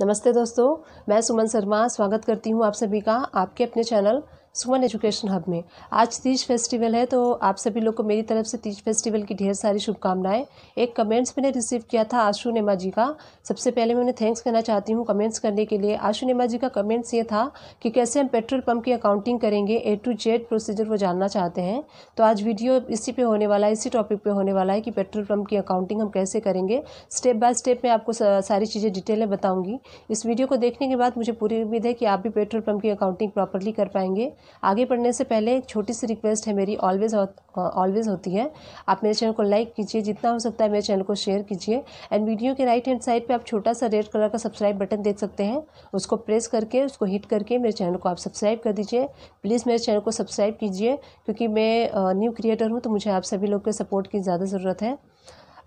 नमस्ते दोस्तों मैं सुमन शर्मा स्वागत करती हूँ आप सभी का आपके अपने चैनल सुमन एजुकेशन हब में आज तीज फेस्टिवल है तो आप सभी लोग को मेरी तरफ से तीज फेस्टिवल की ढेर सारी शुभकामनाएं एक कमेंट्स मैंने रिसीव किया था आशु नेमा जी का सबसे पहले मैं उन्हें थैंक्स करना चाहती हूँ कमेंट्स करने के लिए आशु नेमा जी का कमेंट्स ये था कि कैसे हम पेट्रोल पंप की अकाउंटिंग करेंगे ए टू जेड प्रोसीजर वो जानना चाहते हैं तो आज वीडियो इसी पर होने वाला है इसी टॉपिक पर होने वाला है कि पेट्रोल पंप की अकाउंटिंग हम कैसे करेंगे स्टेप बाय स्टेप मैं आपको सारी चीज़ें डिटेल में बताऊँगी इस वीडियो को देखने के बाद मुझे पूरी उम्मीद है कि आप भी पेट्रोल पंप की अकाउंटिंग प्रॉपरली कर पाएंगे आगे पढ़ने से पहले एक छोटी सी रिक्वेस्ट है मेरी ऑलवेज ऑलवेज होती है आप मेरे चैनल को लाइक कीजिए जितना हो सकता है मेरे चैनल को शेयर कीजिए एंड वीडियो के राइट हैंड साइड पे आप छोटा सा रेड कलर का सब्सक्राइब बटन देख सकते हैं उसको प्रेस करके उसको हिट करके मेरे चैनल को आप सब्सक्राइब कर दीजिए प्लीज़ मेरे चैनल को सब्सक्राइब कीजिए क्योंकि मैं न्यू क्रिएटर हूँ तो मुझे आप सभी लोग के सपोर्ट की ज़्यादा ज़रूरत है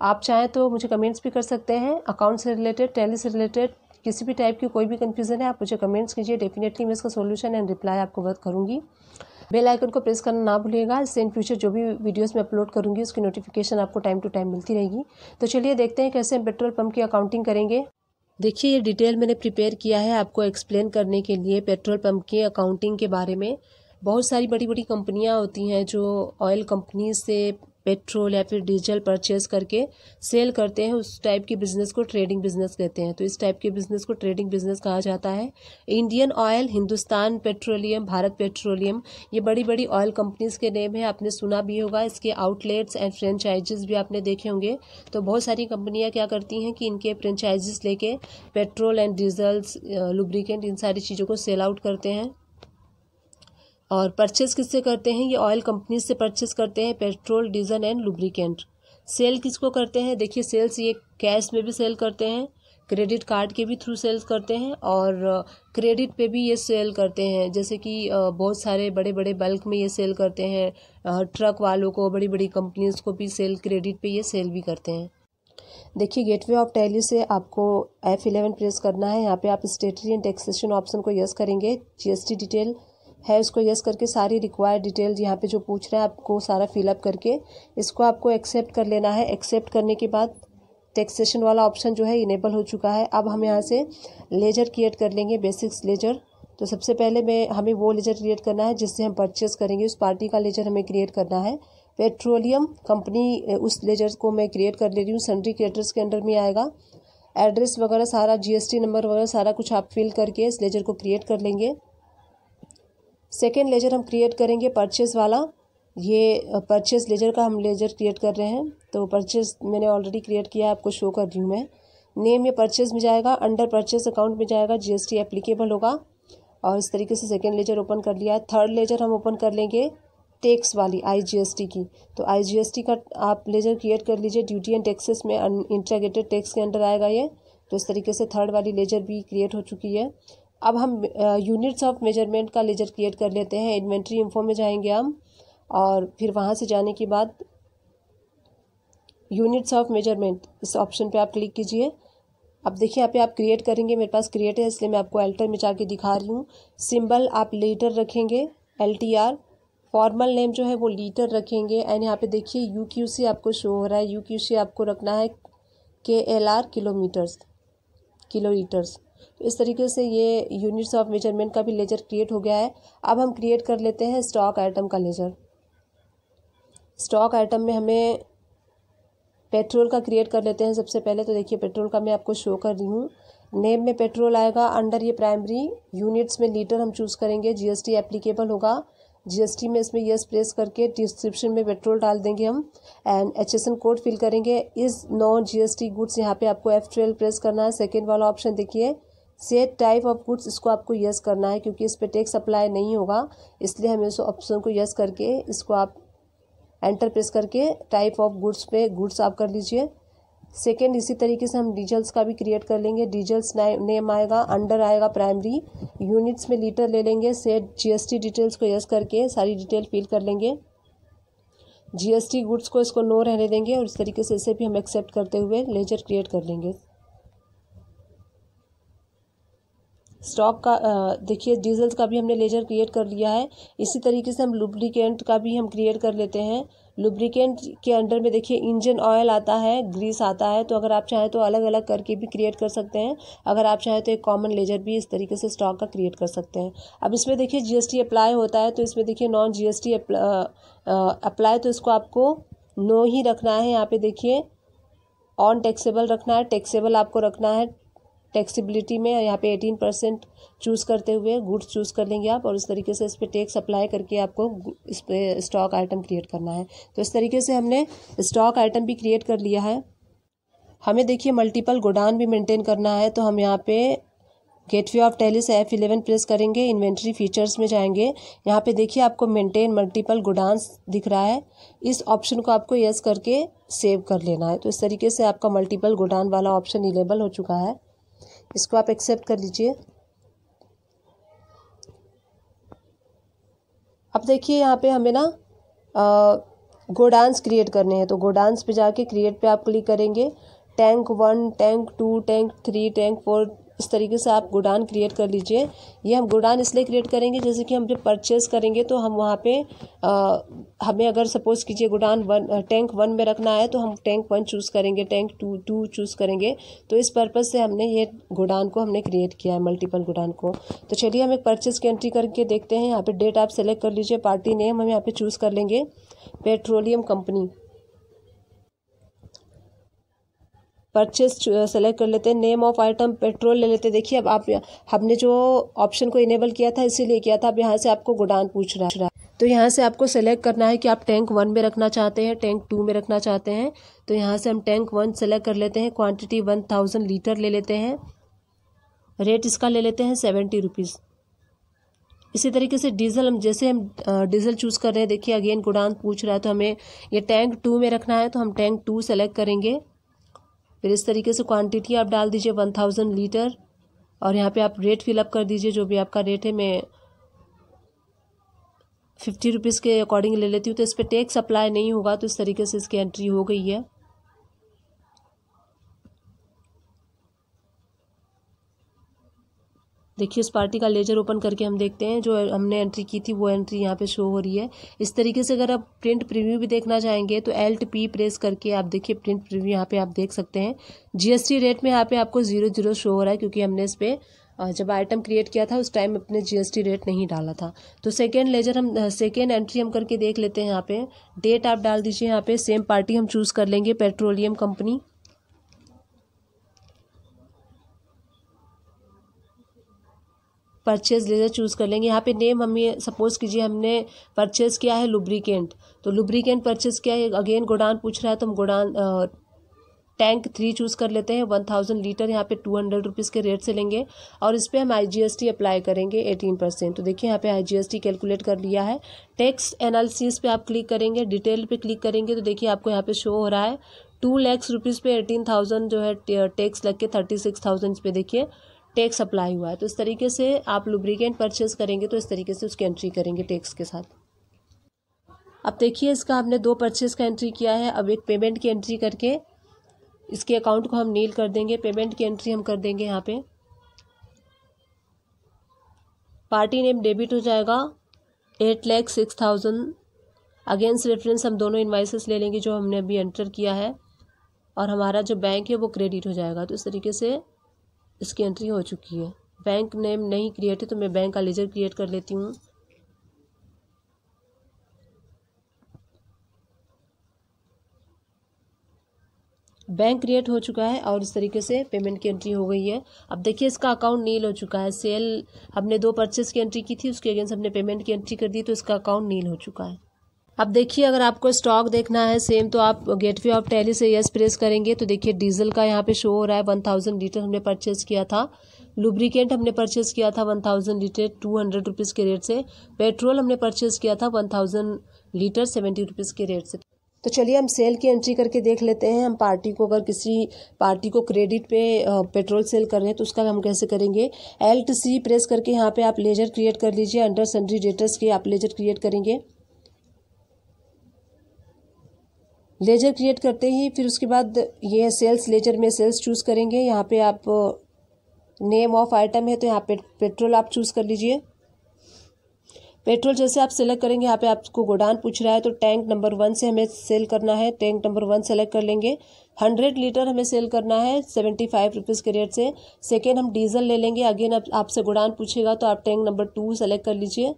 आप चाहें तो मुझे कमेंट्स भी कर सकते हैं अकाउंट से रिलेटेड टैली से रिलेटेड किसी भी टाइप की कोई भी कन्फ्यूज़न है आप मुझे कमेंट्स कीजिए डेफिनेटली मैं इसका सोल्यूशन एंड रिप्लाई आपको बहुत करूँगी बेल आइकन को प्रेस करना ना भूलिएगा इससे इन फ्यूचर जो भी वीडियोस मैं अपलोड करूँगी उसकी नोटिफिकेशन आपको टाइम टू टाइम मिलती रहेगी तो चलिए देखते हैं कैसे हम पेट्रोल पंप की अकाउंटिंग करेंगे देखिए ये डिटेल मैंने प्रिपेयर किया है आपको एक्सप्लेन करने के लिए पेट्रोल पंप की अकाउंटिंग के बारे में बहुत सारी बड़ी बड़ी कंपनियाँ होती हैं जो ऑयल कंपनी से पेट्रोल या फिर डीजल परचेज करके सेल करते हैं उस टाइप की बिजनेस को ट्रेडिंग बिजनेस कहते हैं तो इस टाइप के बिजनेस को ट्रेडिंग बिजनेस कहा जाता है Indian Oil Hindustan Petroleum Bharat Petroleum ये बड़ी बड़ी ऑयल कंपनीज के नेम है आपने सुना भी होगा इसके आउटलेट्स एंड फ्रेंचाइजेस भी आपने देखे होंगे तो बहुत सारी कंपनियाँ क्या करती हैं कि इनके फ्रेंचाइजेस लेके पेट्रोल एंड डीजल्स लुब्रिकेंट इन सारी चीज़ों को सेल आउट करते हैं और परचेस किससे करते हैं ये ऑयल कंपनीज से परचेज़ करते हैं petrol diesel and lubricant sale किसको करते हैं देखिए सेल्स ये कैश में भी सेल करते हैं क्रेडिट कार्ड के भी थ्रू सेल्स करते हैं और क्रेडिट uh, पे भी ये सेल करते हैं जैसे कि uh, बहुत सारे बड़े बड़े बल्क में ये सेल करते हैं ट्रक uh, वालों को बड़ी बड़ी कंपनीज को भी सेल क्रेडिट पे ये सेल भी करते हैं देखिए गेटवे ऑफ टैली से आपको एफ इलेवन प्रेस करना है यहाँ पे आप स्टेटरी एंड टैक्सेशन ऑप्शन को यस करेंगे जीएसटी डिटेल है उसको यस करके सारी रिक्वायर्ड डिटेल्स यहाँ पे जो पूछ रहे हैं आपको सारा फिलअप करके इसको आपको एक्सेप्ट कर लेना है एक्सेप्ट करने के बाद टैक्सेशन वाला ऑप्शन जो है इनेबल हो चुका है अब हम यहाँ से लेजर क्रिएट कर लेंगे बेसिक्स लेजर तो सबसे पहले मैं हमें वो लेजर क्रिएट करना है जिससे हम परचेस करेंगे उस पार्टी का लेजर हमें क्रिएट करना है पेट्रोलियम कंपनी उस लेजर को मैं क्रिएट कर ले रही हूँ सन्ड्री क्रिएटर्स के अंडर में आएगा एड्रेस वगैरह सारा जीएसटी नंबर वगैरह सारा कुछ आप फिल करके इस लेजर को क्रिएट कर लेंगे सेकेंड लेजर हम क्रिएट करेंगे परचेज़ वाला ये परचेज़ लेजर का हम लेजर क्रिएट कर रहे हैं तो परचेज़ मैंने ऑलरेडी क्रिएट किया आपको शो कर रही हूँ मैं नेम ये परचेज़ में जाएगा अंडर परचेज़ अकाउंट में जाएगा जीएसटी एप्लीकेबल होगा और इस तरीके से सेकेंड लेजर ओपन कर लिया है थर्ड लेजर हम ओपन कर लेंगे टैक्स वाली आईजीएसटी की तो आईजीएसटी का आप लेजर क्रिएट कर लीजिए ड्यूटी एंड टैक्सेस में इंट्रागेटेड टैक्स के अंडर आएगा ये तो इस तरीके से थर्ड वाली लेजर भी क्रिएट हो चुकी है अब हम यूनिट्स ऑफ मेजरमेंट का लेजर क्रिएट कर लेते हैं इन्वेंट्री इन्फो में जाएंगे हम और फिर वहाँ से जाने के बाद यूनिट्स ऑफ मेजरमेंट इस ऑप्शन पे आप क्लिक कीजिए अब देखिए यहाँ पे आप क्रिएट करेंगे मेरे पास क्रिएट है इसलिए मैं आपको एल्टर में जाके दिखा रही हूँ सिंबल आप लीटर रखेंगे L T R formal name जो है वो लीटर रखेंगे एंड यहाँ पे देखिए यू क्यू सी आपको शो हो रहा है यू क्यू सी आपको रखना है K L R kilometres kilo litres तो इस तरीके से ये यूनिट्स ऑफ मेजरमेंट का भी लेजर क्रिएट हो गया है अब हम क्रिएट कर लेते हैं स्टॉक आइटम का लेजर स्टॉक आइटम में हमें पेट्रोल का क्रिएट कर लेते हैं सबसे पहले तो देखिए पेट्रोल का मैं आपको शो कर रही हूँ नेम में पेट्रोल आएगा अंडर ये प्राइमरी यूनिट्स में लीटर हम चूज़ करेंगे जीएसटी एप्लीकेबल होगा जीएसटी में इसमें यस प्लेस करके डिस्क्रिप्शन में पेट्रोल डाल देंगे हम एंड एन कोड फिल करेंगे इज नॉन जीएसटी गुड्स यहाँ पे आपको एफ ट्वेल्व प्रेस करना है सेकेंड वाला ऑप्शन देखिए सेट टाइप ऑफ गुड्स इसको आपको यस करना है क्योंकि इस पर टैक्स अप्लाई नहीं होगा इसलिए हमें उस ऑप्शन को यस करके इसको आप एंटर प्रेस करके टाइप ऑफ गुड्स पे गुड्स आप कर लीजिए सेकेंड इसी तरीके से हम डीजल्स का भी क्रिएट कर लेंगे डीजल्स नेम आएगा अंडर आएगा प्राइमरी यूनिट्स में लीटर ले लेंगे सेट जीएसटी डिटेल्स को यस करके सारी डिटेल फिल कर लेंगे जीएसटी गुड्स को इसको नो रहने देंगे और इस तरीके से इसे भी हम एक्सेप्ट करते हुए लेजर क्रिएट कर लेंगे स्टॉक का देखिए डीजल्स का भी हमने लेजर क्रिएट कर लिया है इसी तरीके से हम लुब्रिकेंट का भी हम क्रिएट कर लेते हैं लुब्रिकेंट के अंडर में देखिए इंजन ऑयल आता है ग्रीस आता है तो अगर आप चाहें तो अलग अलग करके भी क्रिएट कर सकते हैं अगर आप चाहें तो एक कॉमन लेजर भी इस तरीके से स्टॉक का क्रिएट कर सकते हैं अब इसमें देखिए जीएसटी अप्लाई होता है तो इसमें देखिए नॉन जीएसटी अप्लाई तो इसको आपको नो ही रखना है यहाँ पे देखिए ऑन टैक्सेबल रखना है टैक्सेबल आपको रखना है टैक्सीबिलिटी में यहाँ पे एटीन परसेंट चूज़ करते हुए गुड्स चूज़ कर लेंगे आप और इस तरीके से इस पर टैक्स अप्लाई करके आपको इस पर स्टॉक आइटम क्रिएट करना है तो इस तरीके से हमने स्टॉक आइटम भी क्रिएट कर लिया है हमें देखिए मल्टीपल गोडाउन भी मेंटेन करना है तो हम यहाँ पे gate of Tally's F eleven press करेंगे इन्वेंट्री फीचर्स में जाएंगे यहाँ पे देखिए आपको मेंटेन मल्टीपल गोडांस दिख रहा है इस ऑप्शन को आपको यस करके सेव कर लेना है तो इस तरीके से आपका मल्टीपल गोडाउन वाला ऑप्शन इलेबल हो चुका है इसको आप एक्सेप्ट कर लीजिए अब देखिए यहाँ पे हमें ना गोडांस क्रिएट करने हैं तो गोडांस पे जाके क्रिएट पे आप क्लिक करेंगे tank one tank two tank three tank four इस तरीके से आप गोडान क्रिएट कर लीजिए ये हम गोडान इसलिए क्रिएट करेंगे जैसे कि हम जब परचेज़ करेंगे तो हम वहाँ पे आ, हमें अगर सपोज़ कीजिए गोडान वन टैंक वन में रखना है तो हम टैंक वन चूज़ करेंगे टैंक टू टू चूज़ करेंगे तो इस पर्पज़ से हमने ये गोडान को हमने क्रिएट किया है मल्टीपल गोडान को तो चलिए हम एक परचेज़ की एंट्री करके देखते हैं यहाँ पर डेट आप सेलेक्ट कर लीजिए पार्टी नेम हम यहाँ पर चूज़ कर लेंगे petroleum company purchase select uh, कर लेते हैं नेम ऑफ आइटम पेट्रोल ले लेते हैं देखिए अब आप हमने जो ऑप्शन को इनेबल किया था इसीलिए किया था अब यहाँ से आपको गोडान पूछ रहा है तो यहाँ से आपको सेलेक्ट करना है कि आप टैंक वन में रखना चाहते हैं टैंक टू में रखना चाहते हैं तो यहाँ से हम टैंक वन सेलेक्ट कर लेते हैं क्वांटिटी वन थाउजेंड लीटर ले लेते हैं रेट इसका ले लेते हैं सेवेंटी रुपीज़ इसी तरीके से डीजल हम जैसे हम डीजल uh, चूज़ कर रहे हैं देखिए अगेन गुड़ान पूछ रहा है तो हमें ये टैंक टू में रखना है तो हम टैंक टू सेलेक्ट करेंगे फिर इस तरीके से क्वांटिटी आप डाल दीजिए वन थाउजेंड लीटर और यहाँ पे आप रेट फिलअप कर दीजिए जो भी आपका रेट है मैं फिफ्टी रुपीज़ के अकॉर्डिंग ले लेती हूँ तो इस पर टैक्स अप्लाई नहीं होगा तो इस तरीके से इसकी एंट्री हो गई है देखिए इस पार्टी का लेजर ओपन करके हम देखते हैं जो हमने एंट्री की थी वो एंट्री यहाँ पे शो हो रही है इस तरीके से अगर आप प्रिंट प्रीव्यू भी देखना चाहेंगे तो एल्ट पी प्रेस करके आप देखिए प्रिंट प्रीव्यू यहाँ पे आप देख सकते हैं जीएसटी रेट में यहाँ पे आपको जीरो जीरो शो हो रहा है क्योंकि हमने इस पर जब आइटम क्रिएट किया था उस टाइम अपने जीएसटी रेट नहीं डाला था तो सेकेंड लेजर हम सेकेंड एंट्री हम करके देख लेते हैं यहाँ पे डेट आप डाल दीजिए यहाँ पे सेम पार्टी हम चूज़ कर लेंगे petroleum company purchase ledger choose कर लेंगे यहाँ पे नेम हम ये सपोज़ कीजिए हमने परचेज़ किया है लुब्रिकेंट तो लुब्रिकेंट परचेज़ किया है अगेन गोडान पूछ रहा है तो हम गोडान टैंक थ्री चूज़ कर लेते हैं वन थाउजेंड लीटर यहाँ पे टू हंड्रेड रुपीज़ के रेट से लेंगे और इस पर हम आईजीएसटी अप्लाई करेंगे एटीन परसेंट तो देखिए यहाँ पे आईजीएसटी कैलकुलेट कर लिया है टैक्स एनालिसिस पे आप क्लिक करेंगे डिटेल पे क्लिक करेंगे तो देखिए आपको यहाँ पे शो हो रहा है टू लैक्स रुपीज़ पे एटीन थाउजेंड जो है टैक्स लग के थर्टी सिक्स थाउजेंड पे देखिए टैक्स अप्लाई हुआ है तो इस तरीके से आप लुब्रिकेंट परचेज करेंगे तो इस तरीके से उसकी एंट्री करेंगे टैक्स के साथ अब देखिए इसका हमने दो परचेज का एंट्री किया है अब एक पेमेंट की एंट्री करके इसके अकाउंट को हम नील कर देंगे पेमेंट की एंट्री हम कर देंगे यहाँ पे पार्टी नेम डेबिट हो जाएगा eight lakh six thousand against reference हम दोनों इन्वाइसेस ले लेंगे जो हमने अभी एंटर किया है और हमारा जो बैंक है वो क्रेडिट हो जाएगा तो इस तरीके से इसकी एंट्री हो चुकी है बैंक नेम नहीं क्रिएट है तो मैं बैंक का लेजर क्रिएट कर लेती हूँ बैंक क्रिएट हो चुका है और इस तरीके से पेमेंट की एंट्री हो गई है अब देखिए इसका अकाउंट नील हो चुका है सेल हमने दो परचेज की एंट्री की थी उसके अगेंस्ट हमने पेमेंट की एंट्री कर दी तो इसका अकाउंट नील हो चुका है अब देखिए अगर आपको स्टॉक देखना है सेम तो आप गेटवे ऑफ टैली से यस प्रेस करेंगे तो देखिए डीजल का यहाँ पे शो हो रहा है वन थाउजेंड लीटर हमने परचेज किया था लुब्रिकेंट हमने परचेज किया था one thousand litre two hundred rupees के रेट से पेट्रोल हमने परचेज किया था one thousand litre seventy rupees के रेट से तो चलिए हम सेल की एंट्री करके देख लेते हैं हम पार्टी को अगर किसी पार्टी को क्रेडिट पे पेट्रोल सेल कर रहे हैं तो उसका हम कैसे करेंगे एल्ट सी प्रेस करके यहाँ पे आप लेजर क्रिएट कर लीजिए अंडर सन्ड्री डेटर्स के आप लेजर क्रिएट करेंगे लेजर क्रिएट करते ही फिर उसके बाद ये सेल्स लेजर में सेल्स चूज़ करेंगे यहाँ पे आप नेम ऑफ आइटम है तो यहाँ पे पेट्रोल आप चूज़ कर लीजिए पेट्रोल जैसे आप सेलेक्ट करेंगे यहाँ पे आपको गोडान पूछ रहा है तो टैंक नंबर वन से हमें सेल करना है टैंक नंबर वन सेलेक्ट कर लेंगे हंड्रेड लीटर हमें सेल करना है सेवेंटी फाइव रुपीज़ के रेट से सेकेंड हम डीजल ले लेंगे अगेन आप, आपसे गोडान पूछेगा तो आप टैंक नंबर टू सेलेक्ट कर लीजिए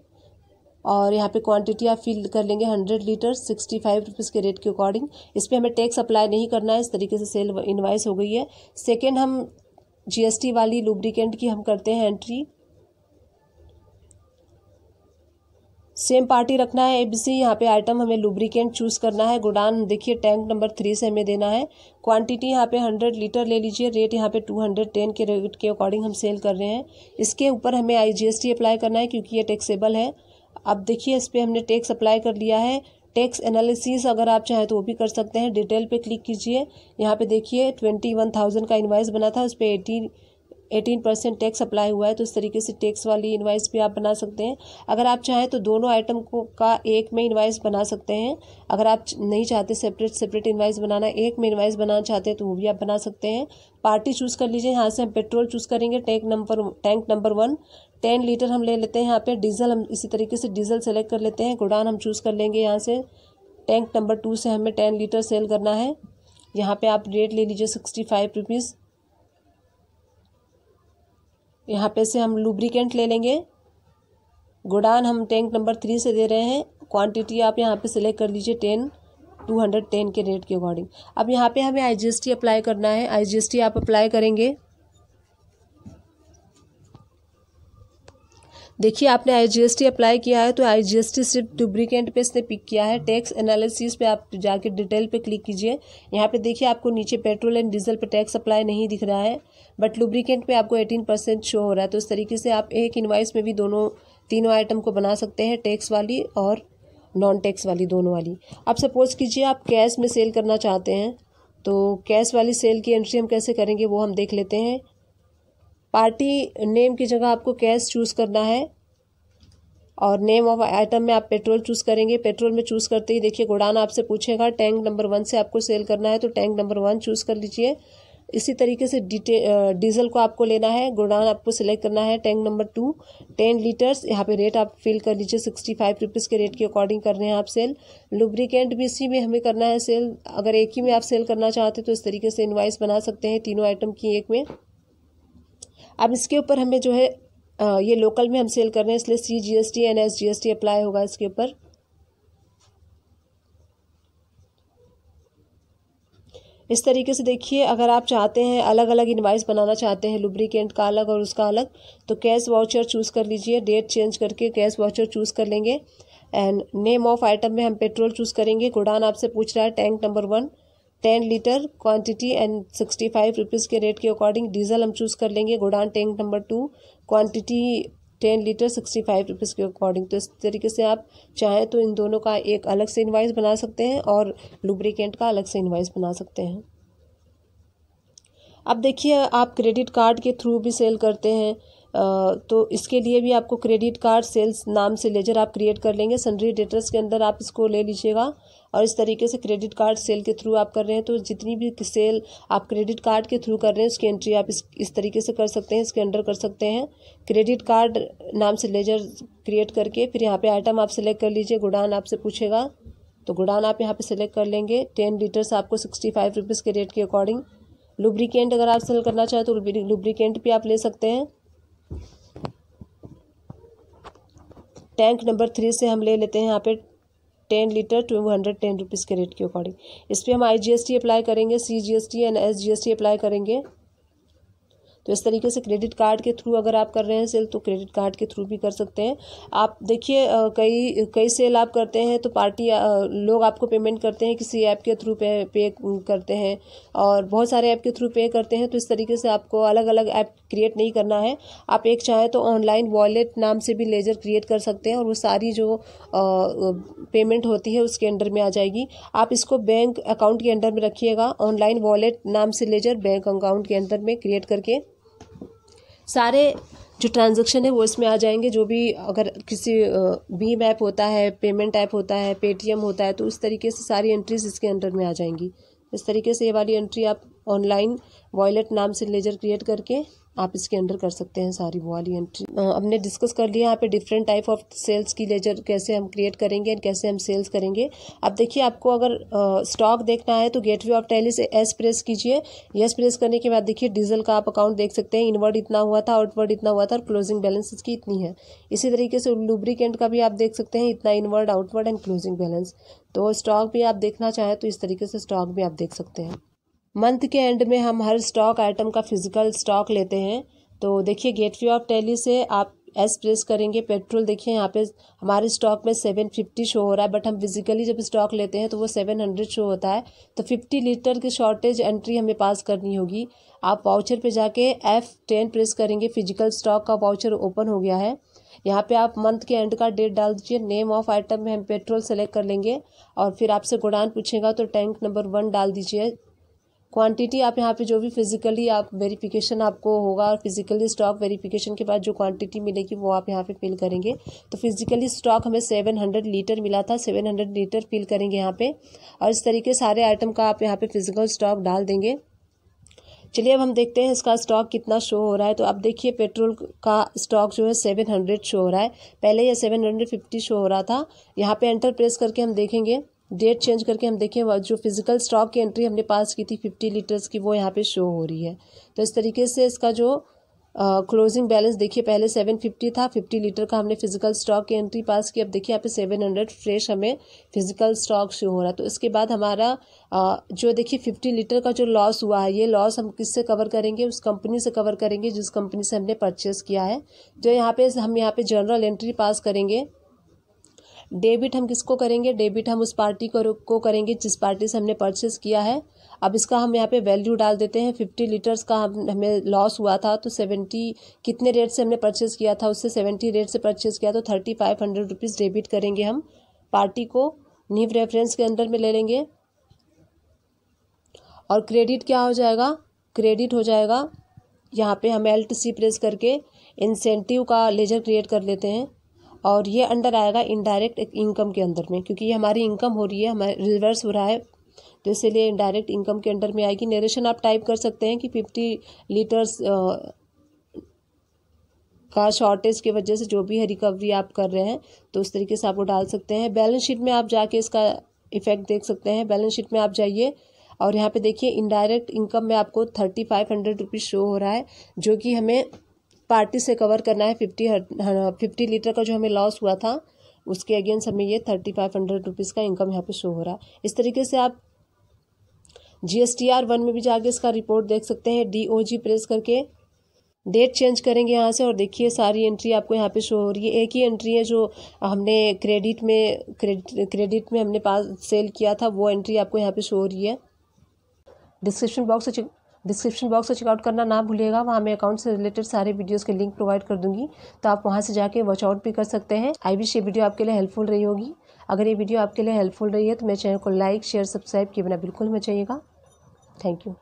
और यहाँ पे क्वांटिटी आप फिल कर लेंगे hundred litre sixty five rupees के रेट के अकॉर्डिंग इस पर हमें टैक्स अप्लाई नहीं करना है इस तरीके से सेल इन्वाइस हो गई है सेकेंड हम जीएसटी वाली लुब्रिकेंट की हम करते हैं एंट्री सेम पार्टी रखना है एबीसी यहाँ पे आइटम हमें लुब्रिकेंट चूज करना है गोडान देखिए टैंक नंबर थ्री से हमें देना है क्वांटिटी यहाँ पे हंड्रेड लीटर ले लीजिए रेट यहाँ पे टू हंड्रेड टेन के रेट के अकॉर्डिंग हम सेल कर रहे हैं इसके ऊपर हमें आईजीएसटी अप्लाई करना है क्योंकि ये टैक्सेबल है अब देखिए इस पर हमने टैक्स अप्लाई कर लिया है टैक्स एनालिसिस अगर आप चाहें तो वो भी कर सकते हैं डिटेल पे क्लिक कीजिए यहाँ पे देखिए ट्वेंटी वन थाउजेंड का इन्वाइस बना था उस पर eighteen eighteen percent tax apply हुआ है तो इस तरीके से टैक्स वाली इन्वाइस भी आप बना सकते हैं अगर आप चाहें तो दोनों आइटम को का एक में इन्वाइस बना सकते हैं अगर आप नहीं चाहते सेपरेट सेपरेट इन्वाइस बनाना एक में इन्वाइस बनाना चाहते हैं तो वो भी आप बना सकते हैं पार्टी चूज़ कर लीजिए यहाँ से हम पेट्रोल चूज़ करेंगे tank number tank number one ten litre हम ले लेते हैं यहाँ पे डीजल हम इसी तरीके से डीजल सेलेक्ट कर लेते हैं गोडान हम चूज़ कर लेंगे यहाँ से टैंक नंबर टू से हमें टेन लीटर सेल करना है यहाँ पे आप रेट ले लीजिए सिक्सटी फाइव रुपीज़ यहाँ पे से हम लुब्रिकेंट ले लेंगे गोडान हम टैंक नंबर थ्री से दे रहे हैं क्वान्टिटी आप यहाँ पर सेलेक्ट कर लीजिए टेन टू हंड्रेड टेन के रेट के अकॉर्डिंग अब यहाँ पर हमें आई अप्लाई करना है आई आप अप्लाई करेंगे देखिए आपने आई जी अप्लाई किया है तो आई जी सिर्फ डुप्लीकेट पे इसने पिक किया है टैक्स एनालिसिस पे आप जाके डिटेल पे क्लिक कीजिए यहाँ पे देखिए आपको नीचे पेट्रोल एंड डीजल पे टैक्स अप्लाई नहीं दिख रहा है बट लुब्रिकेंट पे आपको एटीन परसेंट शो हो रहा है तो इस तरीके से आप एक इन्वाइस में भी दोनों तीनों आइटम को बना सकते हैं टैक्स वाली और नॉन टैक्स वाली दोनों वाली अब सपोज़ कीजिए आप कैश में सेल करना चाहते हैं तो कैश वाली सेल की एंट्री हम कैसे करेंगे वो हम देख लेते हैं पार्टी नेम की जगह आपको कैश चूज़ करना है और नेम ऑफ आइटम में आप पेट्रोल चूज़ करेंगे पेट्रोल में चूज़ करते ही देखिए गोडान आपसे पूछेगा टैंक नंबर वन से आपको सेल करना है तो टैंक नंबर वन चूज़ कर लीजिए इसी तरीके से डीजल को आपको लेना है गोडान आपको सिलेक्ट करना है tank number two ten litres यहाँ पे रेट आप फिल कर लीजिए सिक्सटी फाइव रुपीज़ के रेट के अकॉर्डिंग कर रहे हैं आप सेल लुब्रिकेंट भी इसी में हमें करना है सेल अगर एक ही में आप सेल करना चाहते तो इस तरीके से इन्वाइस बना सकते हैं तीनों आइटम की एक में अब इसके ऊपर हमें जो है ये लोकल में हम सेल कर रहे हैं इसलिए C G S T and S G S T apply होगा इसके ऊपर इस तरीके से देखिए अगर आप चाहते हैं अलग अलग इन्वाइस बनाना चाहते हैं लुब्रिकेंट का अलग और उसका अलग तो कैश वाउचर चूज़ कर लीजिए डेट चेंज करके कैश वाउचर चूज़ कर लेंगे एंड नेम ऑफ आइटम में हम पेट्रोल चूज़ करेंगे गोडान आपसे पूछ रहा है tank number one ten litre quantity and sixty five rupees के रेट के अकॉर्डिंग डीजल हम चूज़ कर लेंगे godown tank number two quantity ten litre sixty five rupees के अकॉर्डिंग तो इस तरीके से आप चाहें तो इन दोनों का एक अलग से इन्वाइस बना सकते हैं और लुब्रिकेंट का अलग से इन्वाइस बना सकते हैं अब देखिए आप क्रेडिट कार्ड के थ्रू भी सेल करते हैं तो इसके लिए भी आपको क्रेडिट कार्ड सेल्स नाम से लेजर आप क्रिएट कर लेंगे सन्ड्री डेटर्स के अंदर आप इसको ले लीजिएगा और इस तरीके से क्रेडिट कार्ड सेल के थ्रू आप कर रहे हैं तो जितनी भी सेल आप क्रेडिट कार्ड के थ्रू कर रहे हैं उसकी एंट्री आप इस इस तरीके से कर सकते हैं इसके अंडर कर सकते हैं क्रेडिट कार्ड नाम से लेजर क्रिएट करके फिर यहाँ पे आइटम आप सेलेक्ट कर लीजिए गुडान आपसे पूछेगा तो गुडान आप यहाँ पर सेलेक्ट कर लेंगे टेन लीटर्स आपको सिक्सटी फाइव रुपीज़ के रेट के अकॉर्डिंग लुब्रिकेंट अगर आप सेल करना चाहें तो लुब्रिकेंट भी आप ले सकते हैं टैंक नंबर थ्री से हम ले लेते हैं यहाँ पे ten litre two hundred ten rupees के रेट के अकॉर्डिंग इस पर हम I G S T apply करेंगे C G S T and S G S T apply करेंगे तो इस तरीके से क्रेडिट कार्ड के थ्रू अगर आप कर रहे हैं सेल तो क्रेडिट कार्ड के थ्रू भी कर सकते हैं आप देखिए कई कई सेल आप करते हैं तो पार्टी लोग आपको पेमेंट करते हैं किसी ऐप के थ्रू पे पे करते हैं और बहुत सारे ऐप के थ्रू पे करते हैं तो इस तरीके से आपको अलग अलग ऐप क्रिएट नहीं करना है आप एक चाहें तो ऑनलाइन वॉलेट नाम से भी लेजर क्रिएट कर सकते हैं और वो सारी जो पेमेंट होती है उसके अंडर में आ जाएगी आप इसको बैंक अकाउंट के अंडर में रखिएगा ऑनलाइन वॉलेट नाम से लेजर बैंक अकाउंट के अंदर में क्रिएट करके सारे जो ट्रांजेक्शन है वो इसमें आ जाएंगे जो भी अगर किसी भीम ऐप होता है पेमेंट ऐप होता है पेटीएम होता है तो उस तरीके से सारी एंट्रीज इसके अंडर में आ जाएंगी इस तरीके से ये वाली एंट्री आप ऑनलाइन वॉलेट नाम से लेजर क्रिएट करके आप इसके अंडर कर सकते हैं सारी वो वाली एंट्री हमने डिस्कस कर लिया यहाँ पे डिफरेंट टाइप ऑफ सेल्स की लेजर कैसे हम क्रिएट करेंगे एंड कैसे हम सेल्स करेंगे अब देखिए आपको अगर स्टॉक देखना है तो गेटवे ऑफ टैली से एस प्रेस कीजिए यस प्रेस करने के बाद देखिए डीजल का आप अकाउंट देख सकते हैं इनवर्ड इतना हुआ था आउटवर्ड इतना हुआ था और क्लोजिंग बैलेंस इसकी इतनी है इसी तरीके से लुब्रिकेंट का भी आप देख सकते हैं इतना inward outward and closing balance तो स्टॉक भी आप देखना चाहें तो इस तरीके से स्टॉक भी आप देख सकते हैं मंथ के एंड में हम हर स्टॉक आइटम का फिजिकल स्टॉक लेते हैं तो देखिए गेट वे ऑफ टेली से आप एस प्रेस करेंगे पेट्रोल देखिए यहाँ पे हमारे स्टॉक में सेवन फिफ्टी शो हो रहा है बट हम फिजिकली जब स्टॉक लेते हैं तो वो सेवन हंड्रेड शो होता है तो फिफ्टी लीटर की शॉर्टेज एंट्री हमें पास करनी होगी आप वाउचर पे जाके एफ टेन प्रेस करेंगे फिजिकल स्टॉक का वाउचर ओपन हो गया है यहाँ पे आप मंथ के एंड का डेट डाल दीजिए नेम ऑफ आइटम में हम पेट्रोल सेलेक्ट कर लेंगे और फिर आपसे गोडान पूछेगा तो टैंक नंबर वन डाल दीजिए क्वांटिटी आप यहाँ पे जो भी फिजिकली आप वेरिफिकेशन आपको होगा और फिजिकली स्टॉक वेरिफिकेशन के बाद जो क्वांटिटी मिलेगी वो आप यहाँ पे फिल करेंगे तो फिजिकली स्टॉक हमें सेवन हंड्रेड लीटर मिला था सेवन हंड्रेड लीटर फिल करेंगे यहाँ पे और इस तरीके सारे आइटम का आप यहाँ पे फिजिकल स्टॉक डाल देंगे चलिए अब हम देखते हैं इसका स्टॉक कितना शो हो रहा है तो आप देखिए पेट्रोल का स्टॉक जो है सेवन हंड्रेड शो हो रहा है पहले यह सेवन हंड्रेड फिफ्टी शो हो रहा था यहाँ पे एंटर प्रेस करके हम देखेंगे डेट चेंज करके हम देखें जो फिज़िकल स्टॉक की एंट्री हमने पास की थी फिफ्टी लीटर्स की वो यहाँ पे शो हो रही है तो इस तरीके से इसका जो क्लोजिंग बैलेंस देखिए पहले सेवन फिफ्टी था फिफ्टी लीटर का हमने फिजिकल स्टॉक की एंट्री पास की अब देखिए यहाँ पे सेवन हंड्रेड फ्रेश हमें फिजिकल स्टॉक शो हो रहा है तो इसके बाद हमारा जो देखिए फिफ्टी लीटर का जो लॉस हुआ है ये लॉस हम किससे कवर करेंगे उस कंपनी से कवर करेंगे जिस कंपनी से हमने परचेस किया है जो यहाँ पे हम यहाँ पे जनरल एंट्री पास करेंगे डेबिट हम किसको करेंगे डेबिट हम उस पार्टी को करेंगे जिस पार्टी से हमने परचेस किया है अब इसका हम यहाँ पे वैल्यू डाल देते हैं फिफ्टी लीटर्स का हम हमें लॉस हुआ था तो सेवेंटी कितने रेट से हमने परचेस किया था उससे सेवेंटी रेट से परचेस किया तो thirty five hundred rupees debit करेंगे हम पार्टी को नीव रेफरेंस के अंदर में ले लेंगे और क्रेडिट क्या हो जाएगा क्रेडिट हो जाएगा यहाँ पे हम एल्ट सी प्रेस करके इंसेंटिव का लेजर क्रिएट कर लेते हैं और ये अंडर आएगा इनडायरेक्ट इनकम के अंदर में क्योंकि ये हमारी इनकम हो रही है हमारे रिवर्स हो रहा है तो इसीलिए इनडायरेक्ट इनकम के अंडर में आएगी नरेशन आप टाइप कर सकते हैं कि फिफ्टी लीटर्स का शॉर्टेज की वजह से जो भी है रिकवरी आप कर रहे हैं तो उस तरीके से आपको डाल सकते हैं बैलेंस शीट में आप जाके इसका इफेक्ट देख सकते हैं बैलेंस शीट में आप जाइए और यहाँ पे देखिए इनडायरेक्ट इनकम में आपको thirty five hundred rupees show हो रहा है जो कि हमें पार्टी से कवर करना है फिफ्टी फिफ्टी लीटर का जो हमें लॉस हुआ था उसके अगेंस्ट हमें ये थर्टी फाइव हंड्रेड रुपीज़ का इनकम यहाँ पे शो हो रहा है इस तरीके से आप G S T R one में भी जाके इसका रिपोर्ट देख सकते हैं डी ओ जी प्रेस करके डेट चेंज करेंगे यहाँ से और देखिए सारी एंट्री आपको यहाँ पे शो हो रही है एक ही एंट्री है जो हमने क्रेडिट में क्रेडिट क्रेडिट में हमने पास सेल किया था वो एंट्री आपको यहाँ पे शो हो रही है डिस्क्रिप्शन बॉक्स से डिस्क्रिप्शन बॉक्स से चेकआउट करना ना भूलिएगा वहाँ मैं अकाउंट से रिलेटेड सारे वीडियोस के लिंक प्रोवाइड कर दूंगी तो आप वहाँ से जाके वॉचआउट भी कर सकते हैं आई विश ये वीडियो आपके लिए हेल्पफुल रही होगी अगर ये वीडियो आपके लिए हेल्पफुल रही है तो मेरे चैनल को लाइक शेयर सब्सक्राइब किए बिना बिल्कुल मचाइएगा थैंक यू